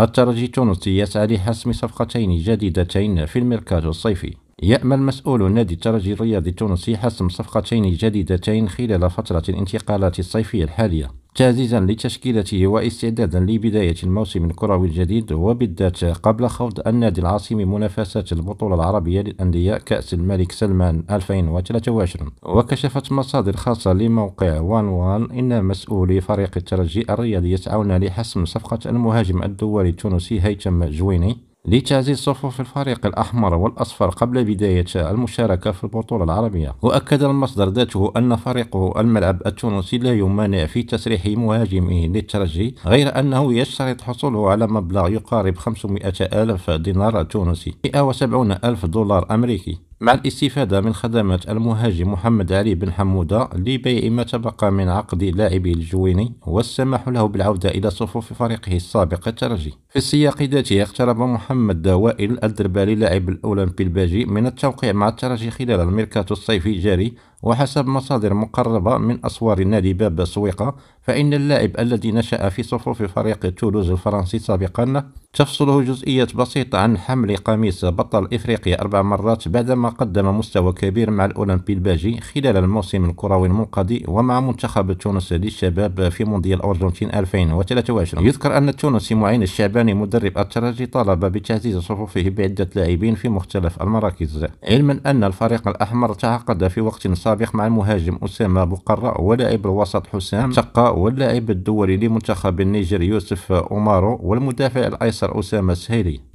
الترجي التونسي يسعى لحسم صفقتين جديدتين في الميركاتو الصيفي يأمل مسؤول نادي الترجي الرياضي التونسي حسم صفقتين جديدتين خلال فترة الانتقالات الصيفية الحالية تعزيزا لتشكيلته واستعدادا لبداية الموسم الكروي الجديد وبالذات قبل خوض النادي العاصمي منافسة البطولة العربية للأندية كأس الملك سلمان 2023 وكشفت مصادر خاصة لموقع وان وان إن مسؤولي فريق الترجي الرياضي يسعون لحسم صفقة المهاجم الدولي التونسي هيثم جويني لتعزيز صفوف الفريق الأحمر والأصفر قبل بداية المشاركة في البطولة العربية وأكد المصدر ذاته أن فريقه الملعب التونسي لا يمانع في تسريح مهاجمه للترجي غير أنه يشترط حصوله على مبلغ يقارب 500 ألف دينار تونسي 170 ألف دولار أمريكي مع الاستفادة من خدمات المهاجم محمد علي بن حمودة لبيع ما تبقى من عقد لاعبه الجويني والسماح له بالعودة إلى صفوف فريقه السابق الترجي في السياق ذاته اقترب محمد وائل الدربالي لاعب الأولمبي الباجي من التوقيع مع الترجي خلال الميركاتو الصيفي الجاري وحسب مصادر مقربة من أسوار نادي باب سويقة فإن اللاعب الذي نشأ في صفوف فريق تولوز الفرنسي سابقا تفصله جزئية بسيطة عن حمل قميص بطل إفريقيا أربع مرات بعدما قدم مستوى كبير مع الأولمبي الباجي خلال الموسم الكروي المنقضي ومع منتخب تونس للشباب في مونديال أرجنتين 2023 يذكر أن التونسي معين الشعباني مدرب الترجي طلب بتعزيز صفوفه بعدة لاعبين في مختلف المراكز علما أن الفريق الأحمر تعاقد في وقت السابق مع المهاجم أسامة بقرة ولاعب الوسط حسام شقة واللاعب الدولي لمنتخب النيجر يوسف أومارو والمدافع الأيسر أسامة سهيلي